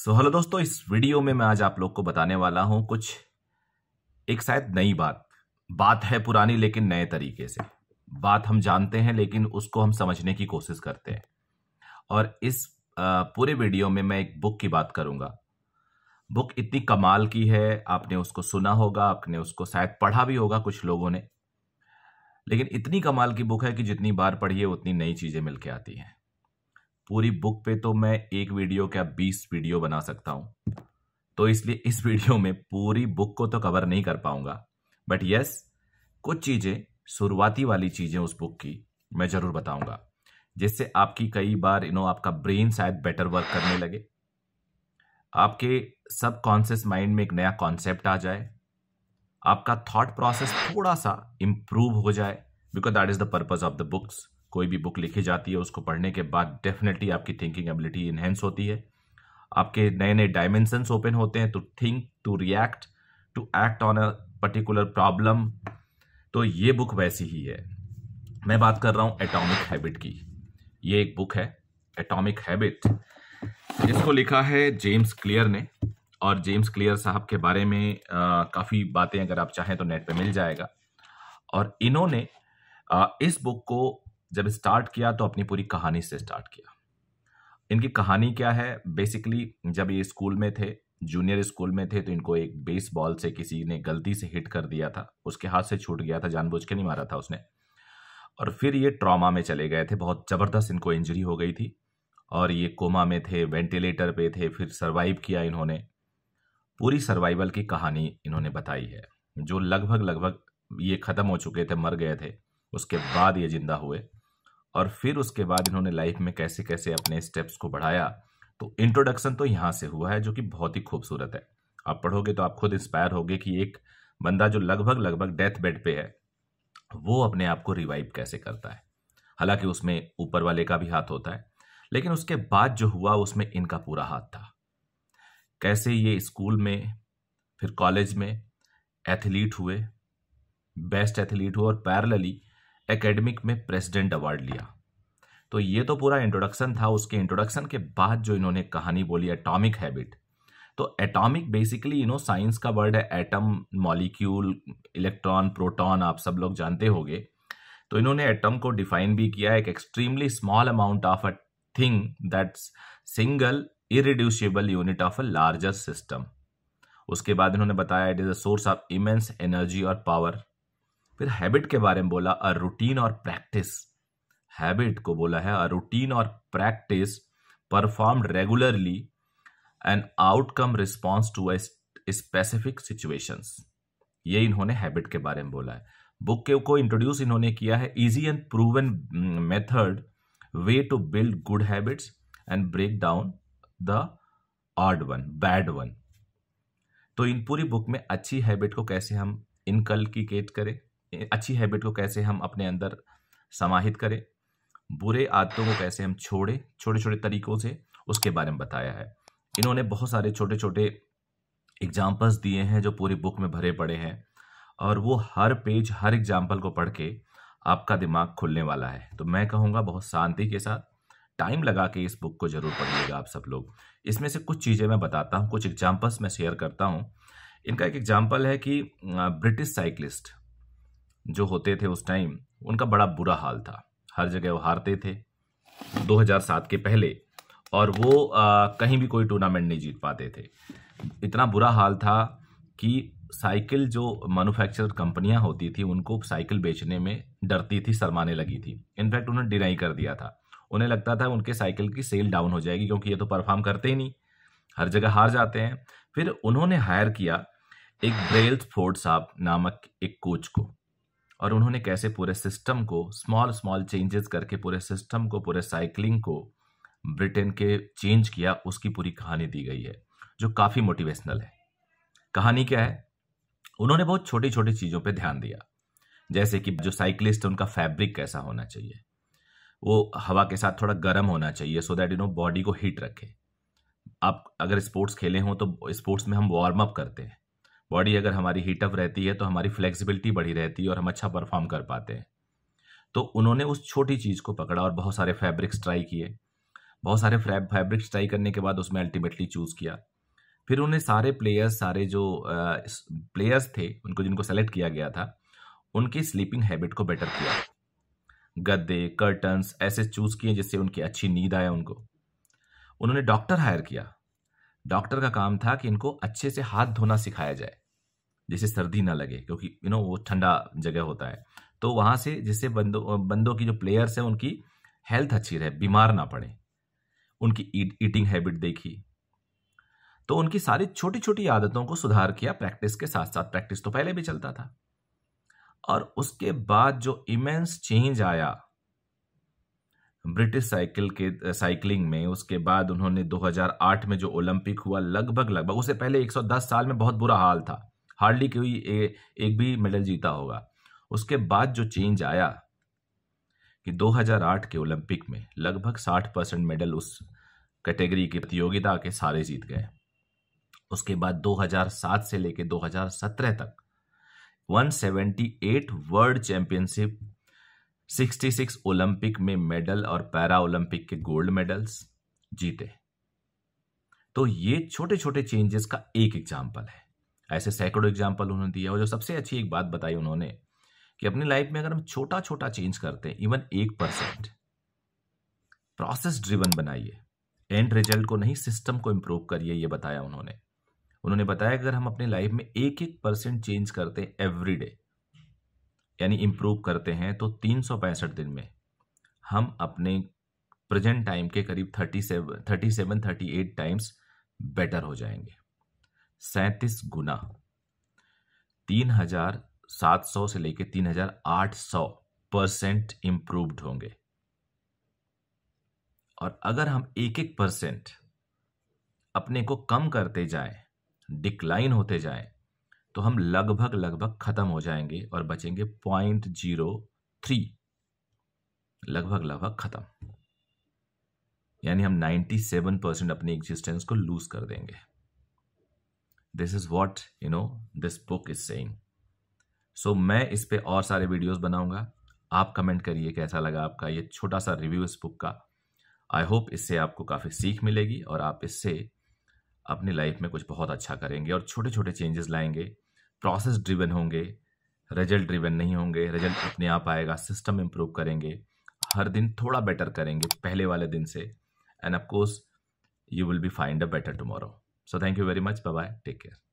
so hello दोस्तों इस video में मैं आज आप लोग को बताने वाला हूं कुछ एक शायद नई बात बात है पुरानी लेकिन नए तरीके से बात हम जानते हैं लेकिन उसको हम समझने की कोशिश करते हैं और इस पूरे वीडियो में मैं एक बुक की बात करूंगा बुक इतनी कमाल की है आपने उसको सुना होगा आपने उसको शायद पढ़ा भी होगा कुछ लोगों ने लेकिन इतनी कमाल की बुक है कि जितनी बार पढ़िए उतनी नई चीज़ें मिल के आती हैं पूरी बुक पे तो मैं एक वीडियो क्या बीस वीडियो बना सकता हूँ तो इसलिए इस वीडियो में पूरी बुक को तो कवर नहीं कर पाऊंगा बट यस कुछ चीज़ें शुरुआती वाली चीज़ें उस बुक की मैं ज़रूर बताऊंगा जिससे आपकी कई बार यू नो आपका ब्रेन शायद बेटर वर्क करने लगे आपके सब कॉन्सियस माइंड में एक नया कॉन्सेप्ट आ जाए आपका थॉट प्रोसेस थोड़ा सा इंप्रूव हो जाए because that is the purpose of the books कोई भी बुक लिखी जाती है उसको पढ़ने के बाद डेफिनेटली आपकी थिंकिंग एबिलिटी इन्हेंस होती है आपके नए नए डायमेंशंस ओपन होते हैं to think to react to act on a particular problem तो ये बुक वैसी ही है मैं बात कर रहा हूँ एटॉमिक हैबिट की ये एक बुक है एटॉमिक हैबिट जिसको लिखा है जेम्स क्लियर ने और जेम्स क्लियर साहब के बारे में काफ़ी बातें अगर आप चाहें तो नेट पे मिल जाएगा और इन्होंने आ, इस बुक को जब स्टार्ट किया तो अपनी पूरी कहानी से स्टार्ट किया इनकी कहानी क्या है बेसिकली जब ये स्कूल में थे जूनियर स्कूल में थे तो इनको एक बेसबॉल से किसी ने गलती से हिट कर दिया था उसके हाथ से छूट गया था जानबूझ के नहीं मारा था उसने और फिर ये ट्रॉमा में चले गए थे बहुत ज़बरदस्त इनको इंजरी हो गई थी और ये कोमा में थे वेंटिलेटर पे थे फिर सर्वाइव किया इन्होंने पूरी सर्वाइवल की कहानी इन्होंने बताई है जो लगभग लगभग ये ख़त्म हो चुके थे मर गए थे उसके बाद ये जिंदा हुए और फिर उसके बाद इन्होंने लाइफ में कैसे कैसे अपने स्टेप्स को बढ़ाया तो इंट्रोडक्शन तो यहाँ से हुआ है जो कि बहुत ही खूबसूरत है आप पढ़ोगे तो आप खुद इंस्पायर होगे कि एक बंदा जो लगभग लगभग डेथ बेड पे है वो अपने आप को रिवाइव कैसे करता है हालांकि उसमें ऊपर वाले का भी हाथ होता है लेकिन उसके बाद जो हुआ उसमें इनका पूरा हाथ था कैसे ये स्कूल में फिर कॉलेज में एथलीट हुए बेस्ट एथलीट हुए और पैरलली एकेडमिक में प्रेसिडेंट अवार्ड लिया तो ये तो पूरा इंट्रोडक्शन था उसके इंट्रोडक्शन के बाद जो इन्होंने कहानी बोली एटॉमिक हैबिट तो atomic basically you know science का वर्ड है एटम मॉलिक्यूल इलेक्ट्रॉन प्रोटॉन आप सब लोग जानते होंगे तो इन्होंने एटम को डिफाइन भी किया एक extremely small amount of a thing that's single irreducible unit of a larger system उसके बाद इन्होंने बताया it is a source of immense energy और पावर फिर हैबिट के बारे में बोला अ रूटीन और प्रैक्टिस हैबिट को बोला है अ रूटीन और practice perform regularly and outcome response to a specific situations ये इन्होंने हैबिट के बारे में बोला है बुक के को इंट्रोड्यूस इन्होंने किया है easy and proven method way to build good habits and break down the odd one bad one तो इन पूरी बुक में अच्छी हैबिट को कैसे हम इनकलकिकेट करें अच्छी हैबिट को कैसे हम अपने अंदर समाहित करें बुरे आदतों को कैसे हम छोड़ें छोटे छोटे तरीकों से उसके बारे में बताया है इन्होंने बहुत सारे छोटे छोटे एग्जाम्पल्स दिए हैं जो पूरी बुक में भरे पड़े हैं और वो हर पेज हर एग्जाम्पल को पढ़ के आपका दिमाग खुलने वाला है तो मैं कहूँगा बहुत शांति के साथ टाइम लगा के इस बुक को ज़रूर पढ़िएगा आप सब लोग इसमें से कुछ चीज़ें मैं बताता हूँ कुछ एग्जाम्पल्स मैं शेयर करता हूँ इनका एक एग्जाम्पल है कि ब्रिटिश साइकिलिस्ट जो होते थे उस टाइम उनका बड़ा बुरा हाल था हर जगह वो हारते थे 2007 के पहले और वो आ, कहीं भी कोई टूर्नामेंट नहीं जीत पाते थे इतना बुरा हाल था कि साइकिल जो मैनुफैक्चर कंपनियां होती थी उनको साइकिल बेचने में डरती थी शरमाने लगी थी इनफैक्ट उन्होंने डिनाई कर दिया था उन्हें लगता था उनके साइकिल की सेल डाउन हो जाएगी क्योंकि ये तो परफॉर्म करते ही नहीं हर जगह हार जाते हैं फिर उन्होंने हायर किया एक ब्रेल्थ फोर्ड साहब नामक एक कोच को और उन्होंने कैसे पूरे सिस्टम को स्मॉल स्मॉल चेंजेस करके पूरे सिस्टम को पूरे साइकिलिंग को ब्रिटेन के चेंज किया उसकी पूरी कहानी दी गई है जो काफ़ी मोटिवेशनल है कहानी क्या है उन्होंने बहुत छोटी छोटी चीज़ों पर ध्यान दिया जैसे कि जो साइकिलिस्ट है उनका फैब्रिक कैसा होना चाहिए वो हवा के साथ थोड़ा गर्म होना चाहिए so that you know body को हीट रखे आप अगर स्पोर्ट्स खेले हों तो स्पोर्ट्स में हम वार्म अप करते हैं बॉडी अगर हमारी हीटअप रहती है तो हमारी फ्लेक्सिबिलिटी बढ़ी रहती है और हम अच्छा परफॉर्म कर पाते हैं तो उन्होंने उस छोटी चीज़ को पकड़ा और बहुत सारे फैब्रिक्स ट्राई किए बहुत सारे फैब्रिक्स ट्राई करने के बाद उसमें अल्टीमेटली चूज़ किया फिर उन्हें सारे प्लेयर्स सारे जो प्लेयर्स थे उनको जिनको सेलेक्ट किया गया था उनकी स्लीपिंग हैबिट को बेटर किया गद्दे कर्टन्स ऐसे चूज़ किए जिससे उनकी अच्छी नींद आया उनको उन्होंने डॉक्टर हायर किया डॉक्टर का काम था कि इनको अच्छे से हाथ धोना सिखाया जाए जैसे सर्दी ना लगे क्योंकि यू नो वो ठंडा जगह होता है तो वहाँ से जिससे बंदों बंदों की जो प्लेयर्स हैं उनकी हेल्थ अच्छी रहे बीमार ना पड़े उनकी ईटिंग हैबिट देखी तो उनकी सारी छोटी छोटी आदतों को सुधार किया प्रैक्टिस के साथ साथ प्रैक्टिस तो पहले भी चलता था और उसके बाद जो इमेंस चेंज आया ब्रिटिश साइकिल के साइकिलिंग में उसके बाद उन्होंने 2008 में जो ओलंपिक हुआ लगभग लगभग उससे पहले 110 साल में बहुत बुरा हाल था हार्डली कोई एक भी मेडल जीता होगा उसके बाद जो चेंज आया कि 2008 के ओलंपिक में लगभग 60 परसेंट मेडल उस कैटेगरी की प्रतियोगिता के सारे जीत गए उसके बाद 2007 से लेकर 2017 तक 178 वर्ल्ड चैंपियनशिप 66 ओलंपिक में मेडल और पैरा ओलंपिक के गोल्ड मेडल्स जीते तो ये छोटे छोटे चेंजेस का एक एग्जाम्पल है ऐसे सैकड़ों एग्जाम्पल उन्होंने दिया और जो सबसे अच्छी एक बात बताई उन्होंने कि अपनी लाइफ में अगर हम छोटा छोटा चेंज करते हैं इवन एक परसेंट प्रोसेस ड्रिवन बनाइए एंड रिजल्ट को नहीं सिस्टम को इम्प्रूव करिए ये बताया उन्होंने उन्होंने बताया अगर हम अपनी लाइफ में एक एक परसेंट चेंज करते हैं एवरी डे यानी इम्प्रूव करते हैं तो तीन दिन में हम अपने प्रेजेंट टाइम के करीब thirty seven thirty seven thirty eight times better हो जाएंगे सैंतीस गुना तीन हजार सात सौ से लेकर तीन हजार आठ सौ परसेंट इम्प्रूव्ड होंगे और अगर हम एक एक परसेंट अपने को कम करते जाएं डिक्लाइन होते जाएं तो हम लगभग लगभग ख़त्म हो जाएंगे और बचेंगे पॉइंट जीरो थ्री लगभग लगभग ख़त्म यानी हम 97 परसेंट अपनी एग्जिस्टेंस को लूज कर देंगे this is what you know this book is saying so मैं इस पर और सारे वीडियोस बनाऊंगा आप कमेंट करिए कैसा लगा आपका ये छोटा सा रिव्यू इस बुक का आई होप इससे आपको काफ़ी सीख मिलेगी और आप इससे अपनी लाइफ में कुछ बहुत अच्छा करेंगे और छोटे छोटे चेंजेस लाएंगे प्रोसेस ड्रिवन होंगे रिजल्ट ड्रिवन नहीं होंगे रिजल्ट अपने आप आएगा सिस्टम इम्प्रूव करेंगे हर दिन थोड़ा बेटर करेंगे पहले वाले दिन से and of course you will be find a better tomorrow so thank you very much bye take care